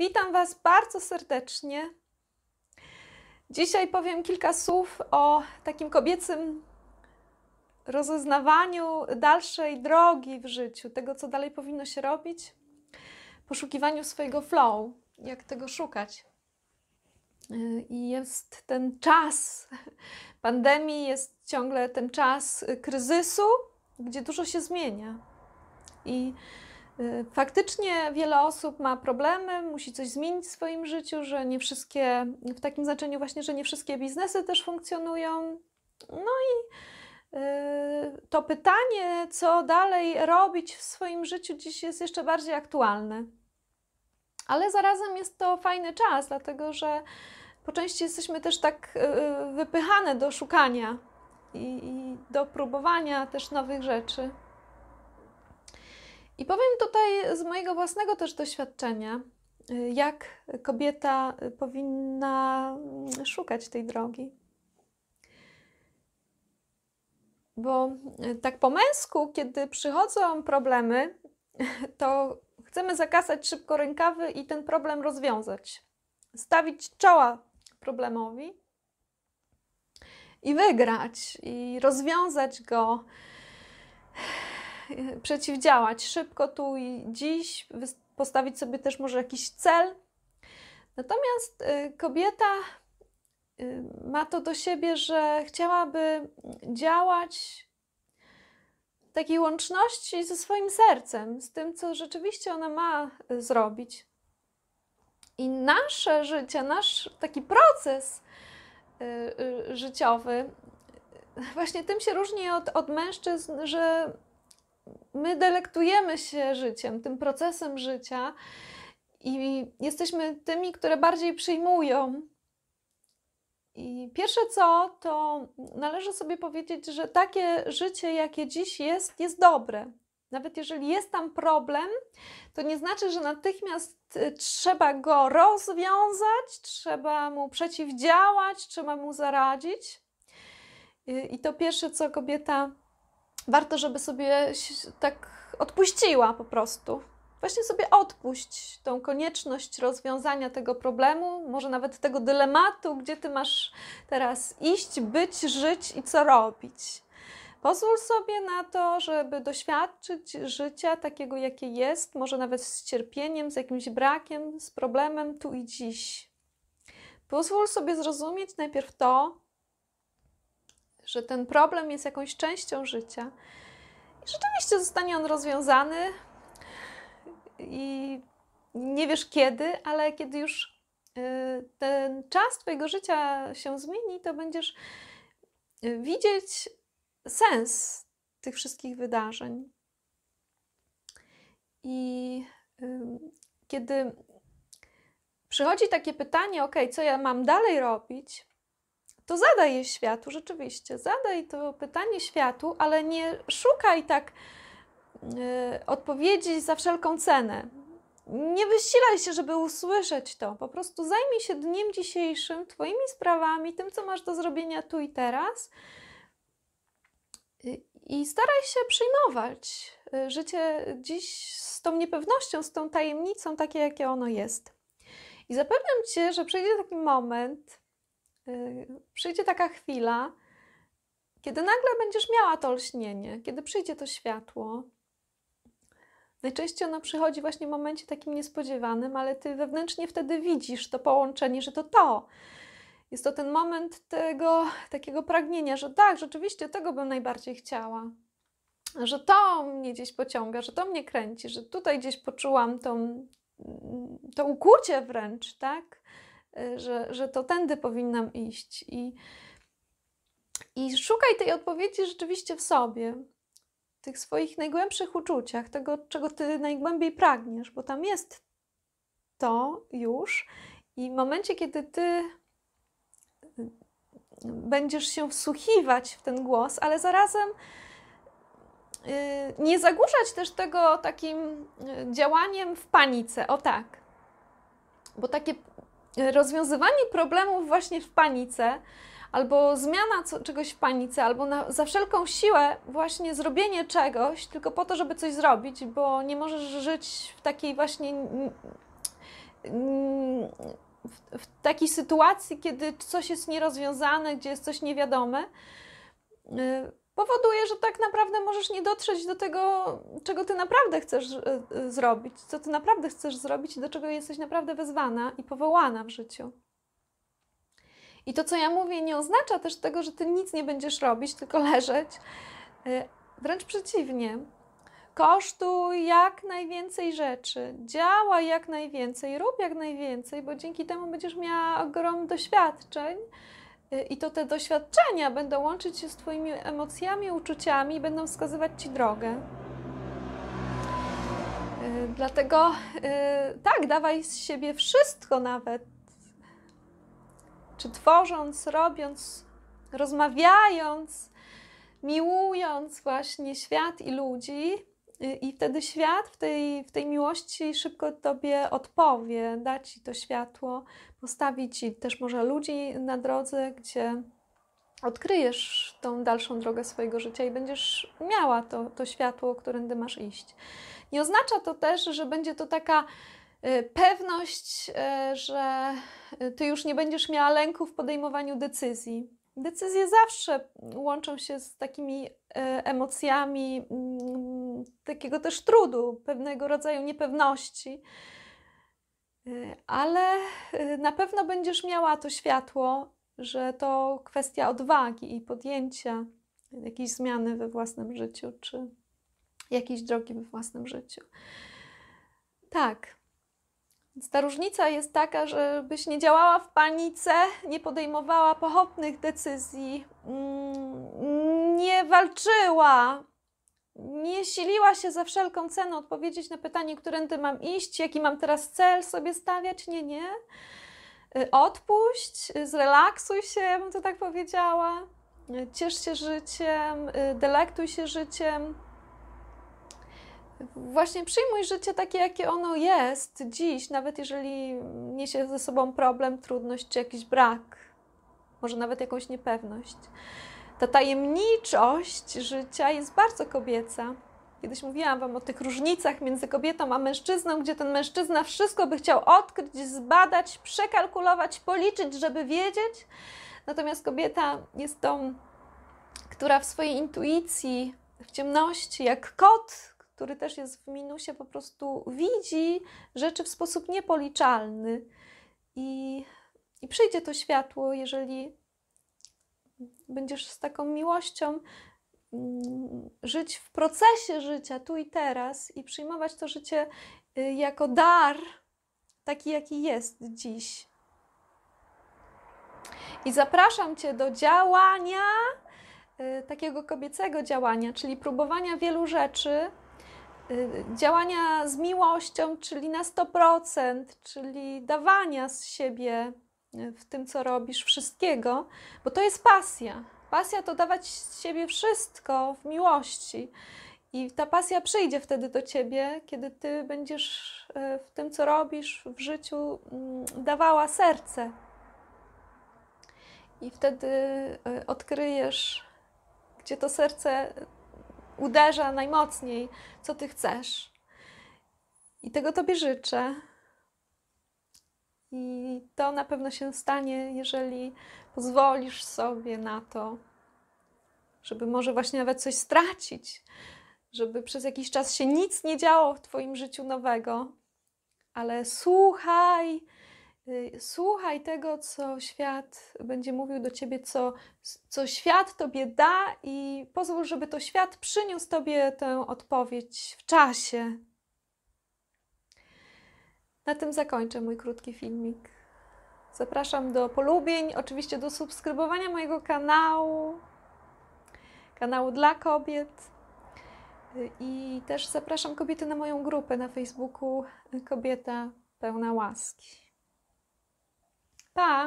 Witam Was bardzo serdecznie. Dzisiaj powiem kilka słów o takim kobiecym rozeznawaniu dalszej drogi w życiu, tego, co dalej powinno się robić, poszukiwaniu swojego flow, jak tego szukać. Y, I jest ten czas pandemii, jest ciągle ten czas kryzysu, gdzie dużo się zmienia. I Y, faktycznie wiele osób ma problemy, musi coś zmienić w swoim życiu, że nie wszystkie, w takim znaczeniu właśnie, że nie wszystkie biznesy też funkcjonują. No i y, to pytanie, co dalej robić w swoim życiu, dziś jest jeszcze bardziej aktualne. Ale zarazem jest to fajny czas, dlatego że po części jesteśmy też tak y, wypychane do szukania i, i do próbowania też nowych rzeczy. I powiem tutaj z mojego własnego też doświadczenia, y, jak kobieta y, powinna mm, szukać tej drogi. Bo y, tak po męsku, kiedy przychodzą problemy, to chcemy zakasać szybko rękawy i ten problem rozwiązać. Stawić czoła problemowi i wygrać, i rozwiązać go przeciwdziałać szybko tu i dziś, postawić sobie też może jakiś cel. Natomiast y, kobieta y, ma to do siebie, że chciałaby działać w takiej łączności ze swoim sercem, z tym, co rzeczywiście ona ma y, zrobić. I nasze życie, nasz taki proces życiowy, właśnie tym się różni od, od mężczyzn, że my delektujemy się życiem, tym procesem życia i jesteśmy tymi, które bardziej przyjmują. I pierwsze co, to należy sobie powiedzieć, że takie życie, jakie dziś jest, jest dobre. Nawet jeżeli jest tam problem, to nie znaczy, że natychmiast y, trzeba go rozwiązać, trzeba mu przeciwdziałać, trzeba mu zaradzić. Y, I to pierwsze, co kobieta warto, żeby sobie tak odpuściła po prostu. Właśnie sobie odpuść tą konieczność rozwiązania tego problemu, może nawet tego dylematu, gdzie ty masz teraz iść, być, żyć i co robić. Pozwól sobie na to, żeby doświadczyć życia takiego, jakie jest, może nawet z cierpieniem, z jakimś brakiem, z problemem tu i dziś. Pozwól sobie zrozumieć najpierw to, że ten problem jest jakąś częścią życia. I rzeczywiście zostanie on rozwiązany i nie wiesz kiedy, ale kiedy już y, ten czas Twojego życia się zmieni, to będziesz y, widzieć sens tych wszystkich wydarzeń. I kiedy przychodzi takie pytanie, ok, co ja mam dalej robić, to zadaj je światu, rzeczywiście. Zadaj to pytanie światu, ale nie szukaj tak e, odpowiedzi za wszelką cenę. Nie wysilaj się, żeby usłyszeć to. Po prostu zajmij się dniem dzisiejszym, Twoimi sprawami, tym, co masz do zrobienia tu i teraz. I staraj się przyjmować e, życie dziś z tą niepewnością, z tą tajemnicą, takie jakie ono jest. I zapewniam Cię, że przyjdzie taki moment, Y, przyjdzie taka chwila, kiedy nagle będziesz miała to lśnienie, kiedy przyjdzie to światło. Najczęściej ono przychodzi właśnie w momencie takim niespodziewanym, ale ty wewnętrznie wtedy widzisz to połączenie, że to to. Jest to ten moment tego takiego pragnienia, że tak, rzeczywiście tego bym najbardziej chciała. Że to mnie gdzieś pociąga, że to mnie kręci, że tutaj gdzieś poczułam tą, mm, to ukłucie wręcz, tak? Y, że, że to tędy powinnam iść. I, I szukaj tej odpowiedzi rzeczywiście w sobie, w tych swoich najgłębszych uczuciach, tego, czego ty najgłębiej pragniesz, bo tam jest to już. I w momencie, kiedy ty y, będziesz się wsłuchiwać w ten głos, ale zarazem y, nie zagłuszać też tego takim działaniem w panice. O tak. Bo takie rozwiązywanie problemów właśnie w panice, albo zmiana co, czegoś w panice, albo na, za wszelką siłę właśnie zrobienie czegoś tylko po to, żeby coś zrobić, bo nie możesz żyć w takiej właśnie. W, w takiej sytuacji, kiedy coś jest nierozwiązane, gdzie jest coś niewiadome, y, powoduje, że tak naprawdę możesz nie dotrzeć do tego, czego ty naprawdę chcesz e, e, zrobić, co ty naprawdę chcesz zrobić i do czego jesteś naprawdę wezwana i powołana w życiu. I to, co ja mówię, nie oznacza też tego, że ty nic nie będziesz robić, tylko leżeć. E, wręcz przeciwnie. Kosztuj jak najwięcej rzeczy, działaj jak najwięcej, rób jak najwięcej, bo dzięki temu będziesz miała ogrom doświadczeń, Y, I to te doświadczenia będą łączyć się z Twoimi emocjami, uczuciami i będą wskazywać Ci drogę. Y, dlatego y, tak, dawaj z siebie wszystko nawet. Czy tworząc, robiąc, rozmawiając, miłując właśnie świat i ludzi, i wtedy świat w tej, w tej miłości szybko tobie odpowie, da ci to światło, postawi ci też może ludzi na drodze, gdzie odkryjesz tą dalszą drogę swojego życia i będziesz miała to, to światło, którędy masz iść. Nie oznacza to też, że będzie to taka y, pewność, y, że ty już nie będziesz miała lęku w podejmowaniu decyzji. Decyzje zawsze łączą się z takimi y, emocjami mm, takiego też trudu, pewnego rodzaju niepewności. E, ale e, na pewno będziesz miała to światło, że to kwestia odwagi i podjęcia jakiejś zmiany we własnym życiu, czy jakiejś drogi we własnym życiu. Tak. Więc ta różnica jest taka, żebyś nie działała w panice, nie podejmowała pochopnych decyzji, mm, nie walczyła nie siliła się za wszelką cenę odpowiedzieć na pytanie, którędy mam iść, jaki mam teraz cel sobie stawiać. Nie, nie. Y, odpuść, y, zrelaksuj się, ja bym to tak powiedziała. Y, ciesz się życiem, delektuj się życiem. Właśnie przyjmuj życie takie, jakie ono jest dziś, nawet jeżeli niesie ze sobą problem, trudność czy jakiś brak, może nawet jakąś niepewność ta tajemniczość życia jest bardzo kobieca. Kiedyś mówiłam Wam o tych różnicach między kobietą a mężczyzną, gdzie ten mężczyzna wszystko by chciał odkryć, zbadać, przekalkulować, policzyć, żeby wiedzieć. Natomiast kobieta jest tą, która w swojej intuicji, w ciemności, jak kot, który też jest w minusie, po prostu widzi rzeczy w sposób niepoliczalny. I, i przyjdzie to światło, jeżeli będziesz z taką miłością mm, żyć w procesie życia, tu i teraz, i przyjmować to życie y, jako dar, taki jaki jest dziś. I zapraszam Cię do działania, y, takiego kobiecego działania, czyli próbowania wielu rzeczy, y, działania z miłością, czyli na 100%, czyli dawania z siebie w tym, co robisz, wszystkiego, bo to jest pasja. Pasja to dawać z siebie wszystko w miłości. I ta pasja przyjdzie wtedy do ciebie, kiedy ty będziesz e, w tym, co robisz w życiu, mm, dawała serce. I wtedy e, odkryjesz, gdzie to serce uderza najmocniej, co ty chcesz. I tego tobie życzę. I to na pewno się stanie, jeżeli pozwolisz sobie na to, żeby może właśnie nawet coś stracić, żeby przez jakiś czas się nic nie działo w Twoim życiu nowego, ale słuchaj, y, słuchaj tego, co świat będzie mówił do ciebie, co, co świat tobie da, i pozwól, żeby to świat przyniósł tobie tę odpowiedź w czasie. Na tym zakończę mój krótki filmik. Zapraszam do polubień, oczywiście do subskrybowania mojego kanału, kanału dla kobiet. I też zapraszam kobiety na moją grupę na Facebooku Kobieta Pełna Łaski. Pa!